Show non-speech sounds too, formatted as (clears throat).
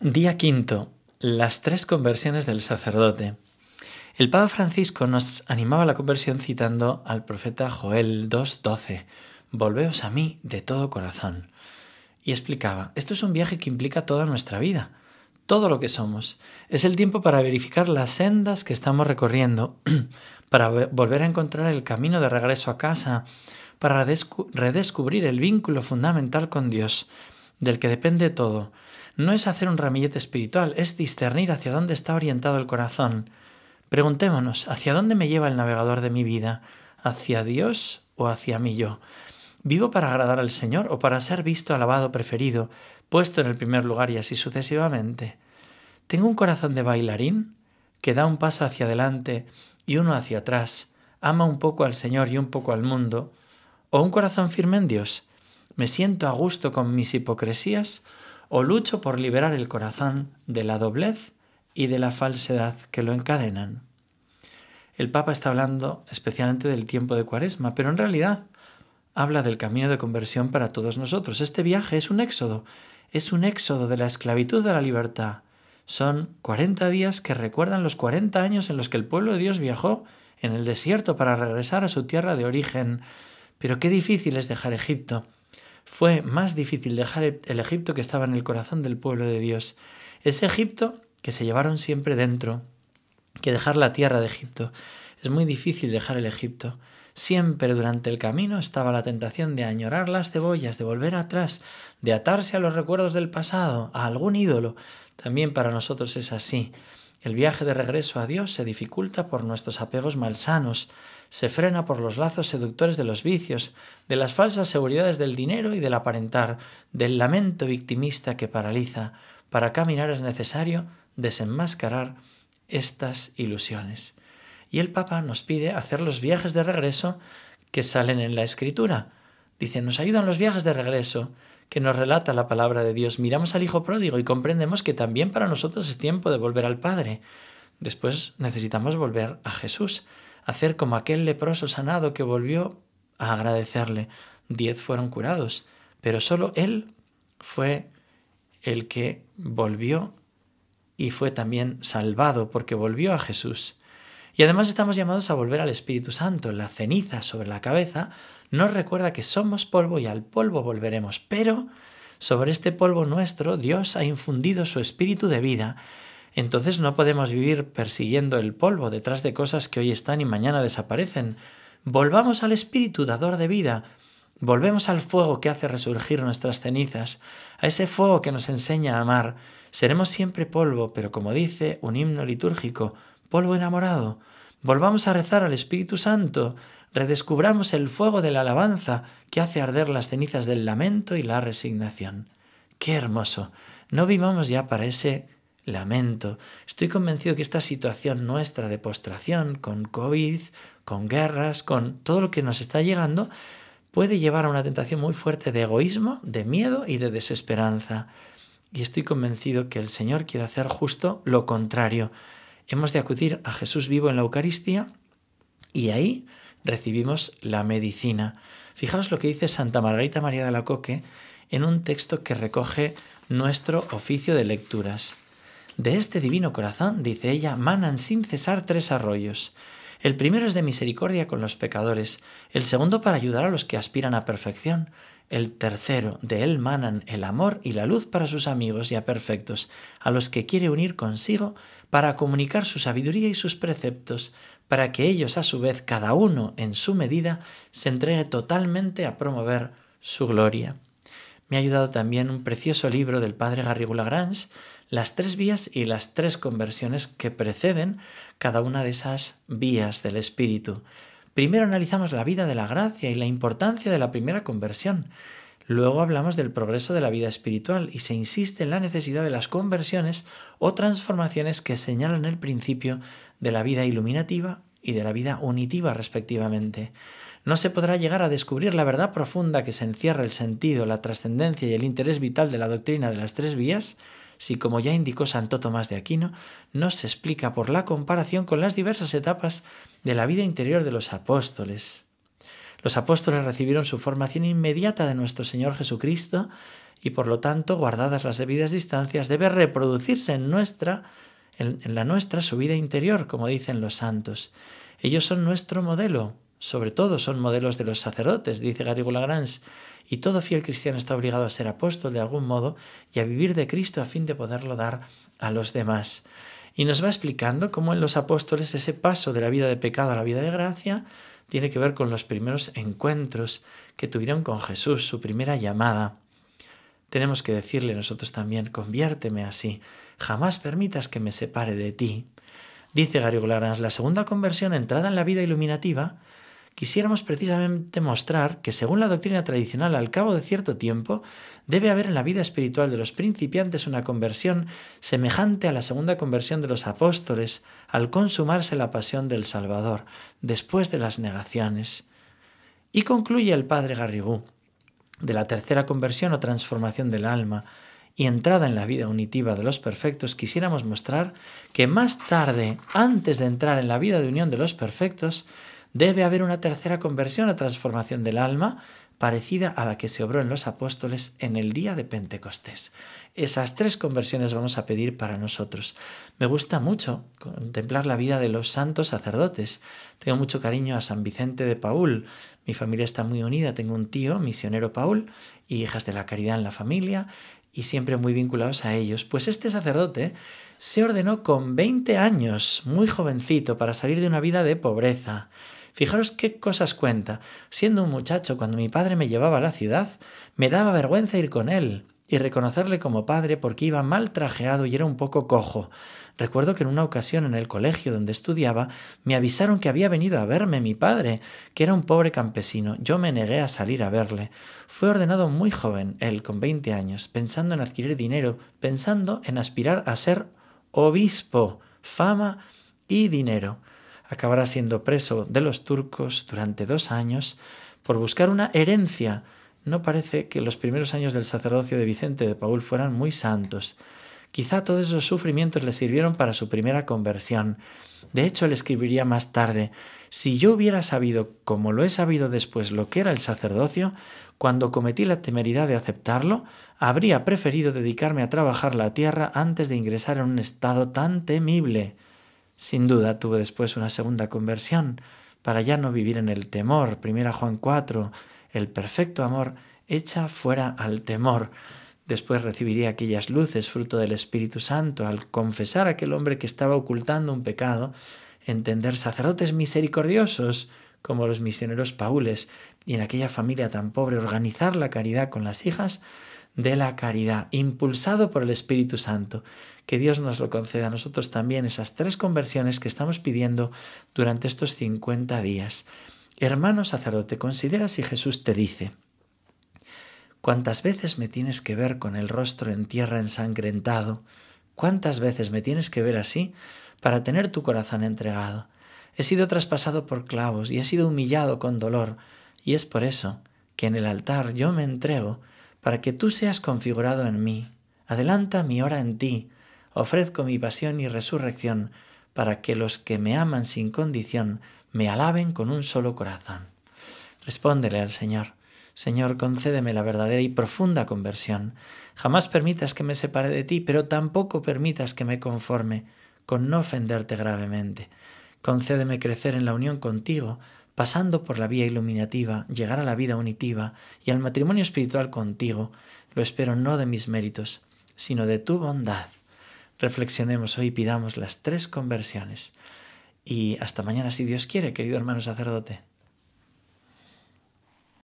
Día quinto. Las tres conversiones del sacerdote. El Papa Francisco nos animaba a la conversión citando al profeta Joel 2.12. Volveos a mí de todo corazón. Y explicaba, esto es un viaje que implica toda nuestra vida, todo lo que somos. Es el tiempo para verificar las sendas que estamos recorriendo, (clears throat) para volver a encontrar el camino de regreso a casa, para redescubrir el vínculo fundamental con Dios, del que depende todo no es hacer un ramillete espiritual, es discernir hacia dónde está orientado el corazón. Preguntémonos, ¿hacia dónde me lleva el navegador de mi vida? ¿Hacia Dios o hacia mí yo? ¿Vivo para agradar al Señor o para ser visto, alabado, preferido, puesto en el primer lugar y así sucesivamente? ¿Tengo un corazón de bailarín que da un paso hacia adelante y uno hacia atrás, ama un poco al Señor y un poco al mundo? ¿O un corazón firme en Dios? ¿Me siento a gusto con mis hipocresías o lucho por liberar el corazón de la doblez y de la falsedad que lo encadenan. El Papa está hablando especialmente del tiempo de Cuaresma, pero en realidad habla del camino de conversión para todos nosotros. Este viaje es un éxodo, es un éxodo de la esclavitud a la libertad. Son 40 días que recuerdan los 40 años en los que el pueblo de Dios viajó en el desierto para regresar a su tierra de origen. Pero qué difícil es dejar Egipto fue más difícil dejar e-, el Egipto que estaba en el corazón del pueblo de Dios. Ese Egipto que se llevaron siempre dentro, que dejar la tierra de Egipto. Es muy difícil dejar el Egipto. Siempre durante el camino estaba la tentación de añorar las cebollas, de volver atrás, de atarse a los recuerdos del pasado, a algún ídolo. También para nosotros es así. El viaje de regreso a Dios se dificulta por nuestros apegos malsanos, se frena por los lazos seductores de los vicios, de las falsas seguridades del dinero y del aparentar, del lamento victimista que paraliza. Para caminar es necesario desenmascarar estas ilusiones. Y el Papa nos pide hacer los viajes de regreso que salen en la Escritura. Dice, nos ayudan los viajes de regreso que nos relata la palabra de Dios. Miramos al Hijo pródigo y comprendemos que también para nosotros es tiempo de volver al Padre. Después necesitamos volver a Jesús, hacer como aquel leproso sanado que volvió a agradecerle. Diez fueron curados, pero solo Él fue el que volvió y fue también salvado porque volvió a Jesús. Y además estamos llamados a volver al Espíritu Santo, la ceniza sobre la cabeza, nos recuerda que somos polvo y al polvo volveremos, pero sobre este polvo nuestro Dios ha infundido su espíritu de vida. Entonces no podemos vivir persiguiendo el polvo detrás de cosas que hoy están y mañana desaparecen. Volvamos al espíritu dador de vida. Volvemos al fuego que hace resurgir nuestras cenizas, a ese fuego que nos enseña a amar. Seremos siempre polvo, pero como dice un himno litúrgico, polvo enamorado. Volvamos a rezar al Espíritu Santo, redescubramos el fuego de la alabanza que hace arder las cenizas del lamento y la resignación. ¡Qué hermoso! No vivamos ya para ese lamento. Estoy convencido que esta situación nuestra de postración, con COVID, con guerras, con todo lo que nos está llegando, puede llevar a una tentación muy fuerte de egoísmo, de miedo y de desesperanza. Y estoy convencido que el Señor quiere hacer justo lo contrario. Hemos de acudir a Jesús vivo en la Eucaristía y ahí recibimos la medicina. Fijaos lo que dice Santa Margarita María de la Coque en un texto que recoge nuestro oficio de lecturas. De este divino corazón, dice ella, manan sin cesar tres arroyos. El primero es de misericordia con los pecadores, el segundo para ayudar a los que aspiran a perfección, el tercero, de él manan el amor y la luz para sus amigos y a perfectos, a los que quiere unir consigo para comunicar su sabiduría y sus preceptos, para que ellos a su vez, cada uno en su medida, se entregue totalmente a promover su gloria. Me ha ayudado también un precioso libro del padre Garrigou Lagrange, Las tres vías y las tres conversiones que preceden cada una de esas vías del espíritu. Primero analizamos la vida de la gracia y la importancia de la primera conversión. Luego hablamos del progreso de la vida espiritual y se insiste en la necesidad de las conversiones o transformaciones que señalan el principio de la vida iluminativa y de la vida unitiva respectivamente. No se podrá llegar a descubrir la verdad profunda que se encierra el sentido, la trascendencia y el interés vital de la doctrina de las tres vías si, como ya indicó Santo Tomás de Aquino, no se explica por la comparación con las diversas etapas de la vida interior de los apóstoles. Los apóstoles recibieron su formación inmediata de nuestro Señor Jesucristo y por lo tanto, guardadas las debidas distancias, debe reproducirse en nuestra la nuestra su vida interior, como dicen los santos. Ellos son nuestro modelo, sobre todo son modelos de los sacerdotes, dice Garigula Grans, y todo fiel cristiano está obligado a ser apóstol de algún modo y a vivir de Cristo a fin de poderlo dar a los demás. Y nos va explicando cómo en los apóstoles ese paso de la vida de pecado a la vida de gracia tiene que ver con los primeros encuentros que tuvieron con Jesús, su primera llamada. Tenemos que decirle nosotros también, conviérteme así, jamás permitas que me separe de ti. Dice Gary la segunda conversión, entrada en la vida iluminativa, quisiéramos precisamente mostrar que según la doctrina tradicional, al cabo de cierto tiempo, debe haber en la vida espiritual de los principiantes una conversión semejante a la segunda conversión de los apóstoles al consumarse la pasión del Salvador, después de las negaciones. Y concluye el padre Garrigou, de la tercera conversión o transformación del alma, y entrada en la vida unitiva de los perfectos, quisiéramos mostrar que más tarde, antes de entrar en la vida de unión de los perfectos, debe haber una tercera conversión a transformación del alma parecida a la que se obró en los apóstoles en el día de Pentecostés. Esas tres conversiones vamos a pedir para nosotros. Me gusta mucho contemplar la vida de los santos sacerdotes. Tengo mucho cariño a San Vicente de Paul. Mi familia está muy unida. Tengo un tío, misionero Paul, y hijas de la caridad en la familia, y siempre muy vinculados a ellos. Pues este sacerdote se ordenó con 20 años, muy jovencito, para salir de una vida de pobreza. Fijaros qué cosas cuenta. Siendo un muchacho, cuando mi padre me llevaba a la ciudad, me daba vergüenza ir con él y reconocerle como padre porque iba mal trajeado y era un poco cojo. Recuerdo que en una ocasión en el colegio donde estudiaba me avisaron que había venido a verme mi padre, que era un pobre campesino. Yo me negué a salir a verle. Fue ordenado muy joven, él, con 20 años, pensando en adquirir dinero, pensando en aspirar a ser obispo, fama y dinero acabará siendo preso de los turcos durante dos años por buscar una herencia. No parece que los primeros años del sacerdocio de Vicente de Paul fueran muy santos. Quizá todos esos sufrimientos le sirvieron para su primera conversión. De hecho, él escribiría más tarde, si yo hubiera sabido, como lo he sabido después, lo que era el sacerdocio, cuando cometí la temeridad de aceptarlo, habría preferido dedicarme a trabajar la tierra antes de ingresar en un estado tan temible. Sin duda tuve después una segunda conversión para ya no vivir en el temor. Primera Juan 4, el perfecto amor echa fuera al temor. Después recibiría aquellas luces, fruto del Espíritu Santo, al confesar a aquel hombre que estaba ocultando un pecado, entender sacerdotes misericordiosos como los misioneros paules y en aquella familia tan pobre organizar la caridad con las hijas, de la caridad, impulsado por el Espíritu Santo. Que Dios nos lo conceda a nosotros también, esas tres conversiones que estamos pidiendo durante estos 50 días. Hermano sacerdote, considera si Jesús te dice, ¿cuántas veces me tienes que ver con el rostro en tierra ensangrentado? ¿Cuántas veces me tienes que ver así para tener tu corazón entregado? He sido traspasado por clavos y he sido humillado con dolor, y es por eso que en el altar yo me entrego para que tú seas configurado en mí. Adelanta mi hora en ti. Ofrezco mi pasión y resurrección, para que los que me aman sin condición me alaben con un solo corazón. Respóndele al Señor. Señor, concédeme la verdadera y profunda conversión. Jamás permitas que me separe de ti, pero tampoco permitas que me conforme con no ofenderte gravemente. Concédeme crecer en la unión contigo, pasando por la vía iluminativa, llegar a la vida unitiva y al matrimonio espiritual contigo, lo espero no de mis méritos, sino de tu bondad. Reflexionemos hoy y pidamos las tres conversiones. Y hasta mañana, si Dios quiere, querido hermano sacerdote.